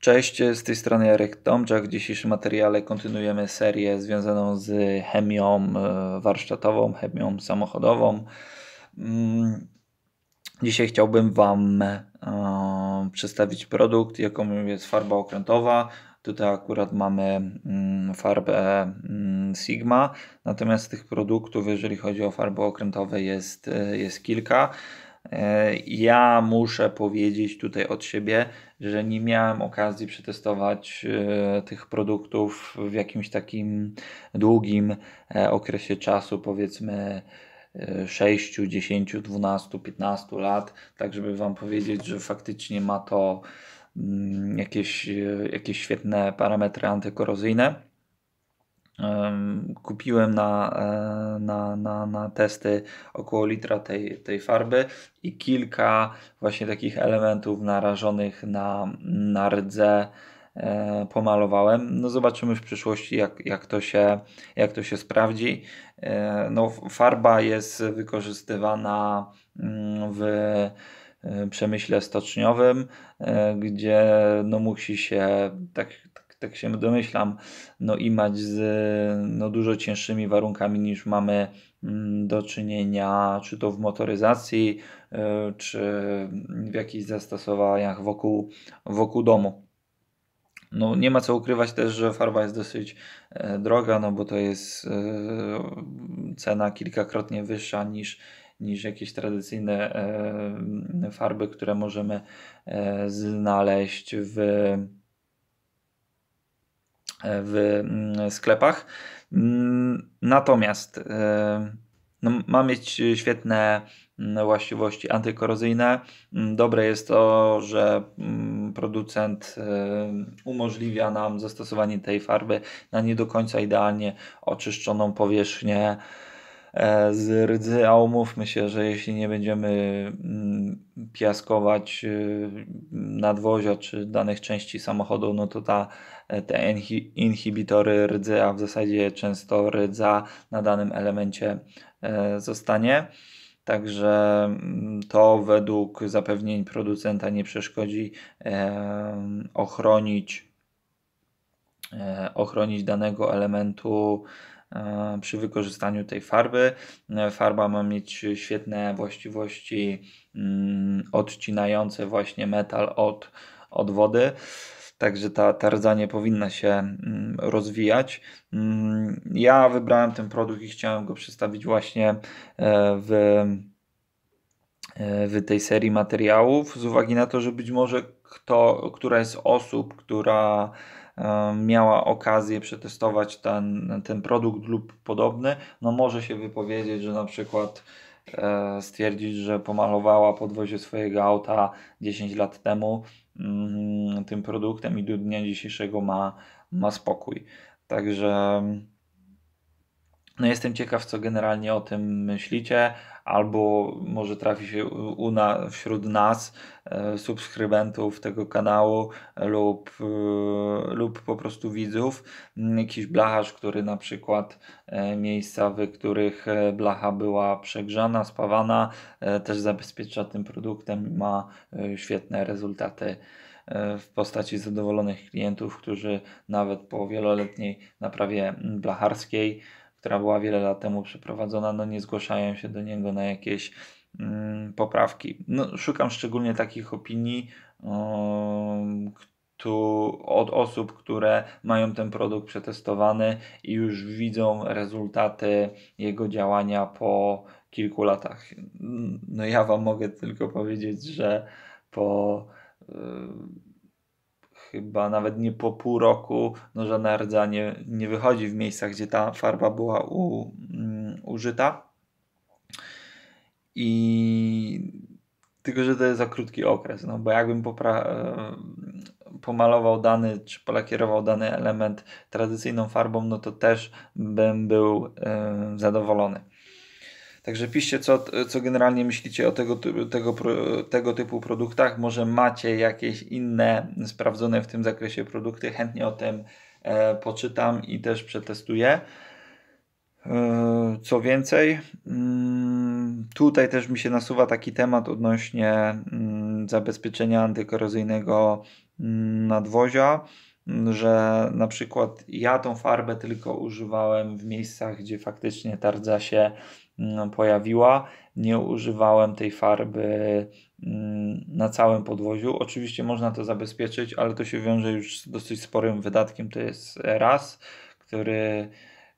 Cześć, z tej strony Jarek Tomczak. W dzisiejszym materiale kontynuujemy serię związaną z chemią e, warsztatową, chemią samochodową. Mm, dzisiaj chciałbym Wam e, przedstawić produkt, jaką jest farba okrętowa. Tutaj akurat mamy mm, farbę mm, Sigma, natomiast tych produktów, jeżeli chodzi o farby okrętowe, jest, e, jest kilka. E, ja muszę powiedzieć tutaj od siebie, że nie miałem okazji przetestować e, tych produktów w jakimś takim długim e, okresie czasu, powiedzmy 6, 10, 12, 15 lat, tak żeby Wam powiedzieć, że faktycznie ma to mm, jakieś, jakieś świetne parametry antykorozyjne. Kupiłem na, e, na, na, na testy około litra tej, tej farby i kilka właśnie takich elementów narażonych na, na rdze e, pomalowałem. No zobaczymy w przyszłości, jak, jak, to, się, jak to się sprawdzi. E, no, farba jest wykorzystywana mm, w przemyśle stoczniowym, gdzie no musi się, tak, tak się domyślam, no i mać z no, dużo cięższymi warunkami niż mamy mm, do czynienia, czy to w motoryzacji, e, czy w jakichś zastosowaniach wokół, wokół domu. No, nie ma co ukrywać też, że farba jest dosyć e, droga, no bo to jest e, cena kilkakrotnie wyższa niż, niż jakieś tradycyjne farby, które możemy znaleźć w w mm, sklepach. Mm, natomiast e, no, ma mieć świetne mm, właściwości antykorozyjne. Dobre jest to, że producent e, umożliwia nam zastosowanie tej farby na nie do końca idealnie oczyszczoną powierzchnię E, z rdzy, a umówmy się, że jeśli nie będziemy mm, piaskować y, nadwozia czy danych części samochodu, no to ta, e, te inhibitory rdzy, a w zasadzie często rdza na danym elemencie e, zostanie. Także mm, to według zapewnień producenta nie przeszkodzi ochronić, ochronić danego elementu E, przy wykorzystaniu tej farby. E, farba ma mieć świetne właściwości mm, odcinające właśnie metal od, od wody. Także ta, ta rdza nie powinna się mm, rozwijać. Mm, ja wybrałem ten produkt i chciałem go przedstawić właśnie e, w, w tej serii materiałów, z uwagi na to, że być może kto, która z osób, która E, miała okazję przetestować ten, ten produkt lub podobny, no może się wypowiedzieć, że na przykład e, stwierdzić, że pomalowała podwozie swojego auta 10 lat temu mm, tym produktem i do dnia dzisiejszego ma, ma spokój. Także no jestem ciekaw, co generalnie o tym myślicie albo może trafi się u na, wśród nas, e, subskrybentów tego kanału e, lub, e, lub po prostu widzów, mm, jakiś blacharz, który na przykład miejsca, w których blacha była przegrzana, spawana, też zabezpiecza tym produktem i ma świetne rezultaty w postaci zadowolonych klientów, którzy nawet po wieloletniej naprawie mm, blacharskiej która była wiele lat temu przeprowadzona, no nie zgłaszają się do niego na jakieś mm, poprawki. No, szukam szczególnie takich opinii um, tu, od osób, które mają ten produkt przetestowany i już widzą rezultaty jego działania po kilku latach. No ja Wam mogę tylko powiedzieć, że po... Yy, chyba nawet nie po pół roku nożana rdza nie, nie wychodzi w miejscach, gdzie ta farba była u, um, użyta. I tylko, że to jest za krótki okres, no bo jakbym e, pomalował dany czy polakierował dany element tradycyjną farbą, no to też bym był e, zadowolony. Także piszcie, co, co generalnie myślicie o tego, tego, tego typu produktach. Może macie jakieś inne sprawdzone w tym zakresie produkty. Chętnie o tym e, poczytam i też przetestuję. E, co więcej, mm, tutaj też mi się nasuwa taki temat odnośnie mm, zabezpieczenia antykorozyjnego mm, nadwozia, że na przykład ja tą farbę tylko używałem w miejscach, gdzie faktycznie tardza się Mm, pojawiła. Nie używałem tej farby mm, na całym podwoziu. Oczywiście można to zabezpieczyć, ale to się wiąże już z dosyć sporym wydatkiem. To jest raz, który,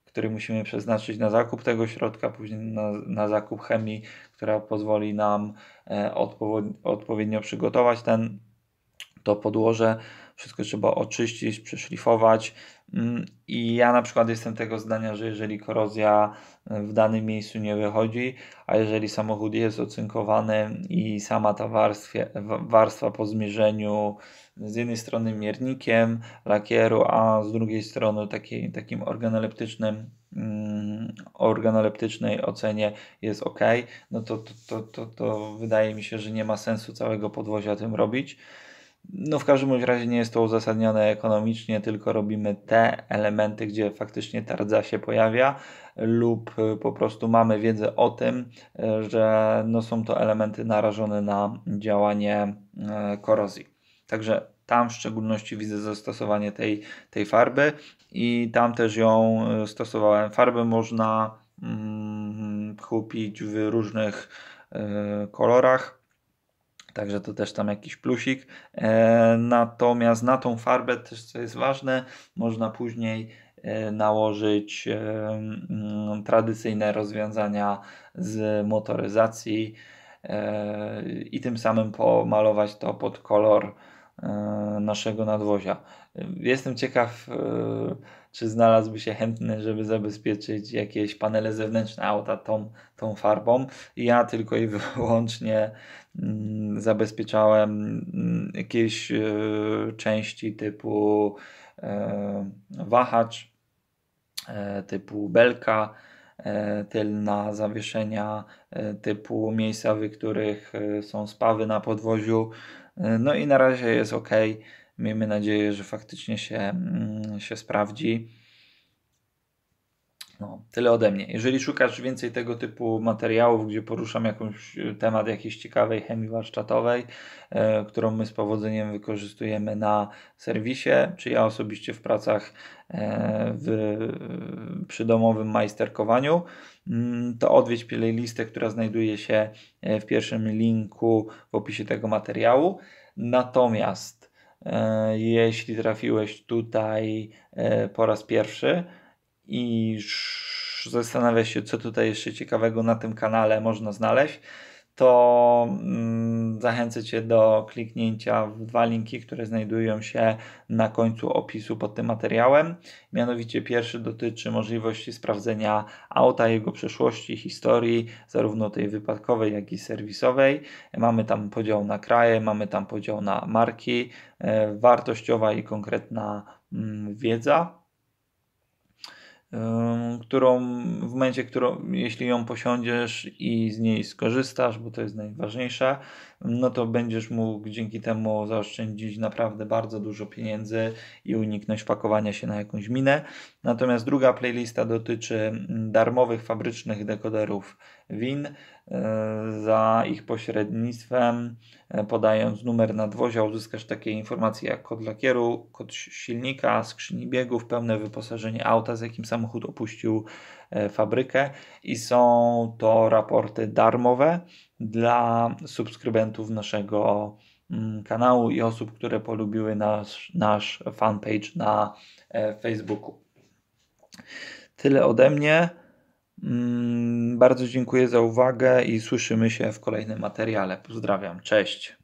który musimy przeznaczyć na zakup tego środka, później na, na zakup chemii, która pozwoli nam e, odpowiednio przygotować ten to podłoże, wszystko trzeba oczyścić, przeszlifować. Mm, I ja na przykład jestem tego zdania, że jeżeli korozja e, w danym miejscu nie wychodzi, a jeżeli samochód jest ocynkowany i sama ta warstwie, warstwa po zmierzeniu z jednej strony miernikiem lakieru, a z drugiej strony taki, takim organoleptycznym mm, organoleptycznej ocenie jest ok, no to, to, to, to, to wydaje mi się, że nie ma sensu całego podwozia tym robić. No w każdym razie nie jest to uzasadnione ekonomicznie, tylko robimy te elementy, gdzie faktycznie ta rdza się pojawia lub e, po prostu mamy wiedzę o tym, e, że no są to elementy narażone na działanie e, korozji. Także tam w szczególności widzę zastosowanie tej, tej farby i tam też ją stosowałem. Farbę można mm, kupić w różnych y, kolorach także to też tam jakiś plusik. E, natomiast na tą farbę też, co jest ważne, można później e, nałożyć e, mm, tradycyjne rozwiązania z motoryzacji i tym samym pomalować to pod kolor naszego nadwozia. Jestem ciekaw czy znalazłby się chętny, żeby zabezpieczyć jakieś panele zewnętrzne auta tą, tą farbą. Ja tylko i wyłącznie mm, zabezpieczałem mm, jakieś e, części typu wachacz, e, wahacz, e, typu belka tylna, zawieszenia typu miejsca, w których są spawy na podwoziu. No i na razie jest ok. Miejmy nadzieję, że faktycznie się, mm, się sprawdzi. No, tyle ode mnie. Jeżeli szukasz więcej tego typu materiałów, gdzie poruszam jakąś e, temat jakiejś ciekawej chemii warsztatowej, e, którą my z powodzeniem wykorzystujemy na serwisie, czy ja osobiście w pracach e, w, e, przy domowym majsterkowaniu, mm, to odwiedź playlistę, która znajduje się e, w pierwszym linku w opisie tego materiału. Natomiast E, jeśli trafiłeś tutaj e, po raz pierwszy i zastanawiasz się, co tutaj jeszcze ciekawego na tym kanale można znaleźć, to mm, zachęcę Cię do kliknięcia w dwa linki, które znajdują się na końcu opisu pod tym materiałem. Mianowicie pierwszy dotyczy możliwości sprawdzenia auta, jego przeszłości, historii, zarówno tej wypadkowej, jak i serwisowej. Mamy tam podział na kraje, mamy tam podział na marki, e, wartościowa i konkretna mm, wiedza którą w momencie, którą, jeśli ją posiądziesz i z niej skorzystasz, bo to jest najważniejsza, no to będziesz mógł dzięki temu zaoszczędzić naprawdę bardzo dużo pieniędzy i uniknąć pakowania się na jakąś minę. Natomiast druga playlista dotyczy mm, darmowych fabrycznych dekoderów win. E, za ich pośrednictwem, e, podając numer nadwozia, uzyskasz takie informacje jak kod lakieru, kod silnika, skrzyni biegów, pełne wyposażenie auta, z jakim samochód opuścił e, fabrykę i są to raporty darmowe dla subskrybentów naszego mm, kanału i osób, które polubiły nasz, nasz fanpage na Facebooku. Tyle ode mnie. Mm, bardzo dziękuję za uwagę i słyszymy się w kolejnym materiale. Pozdrawiam, cześć.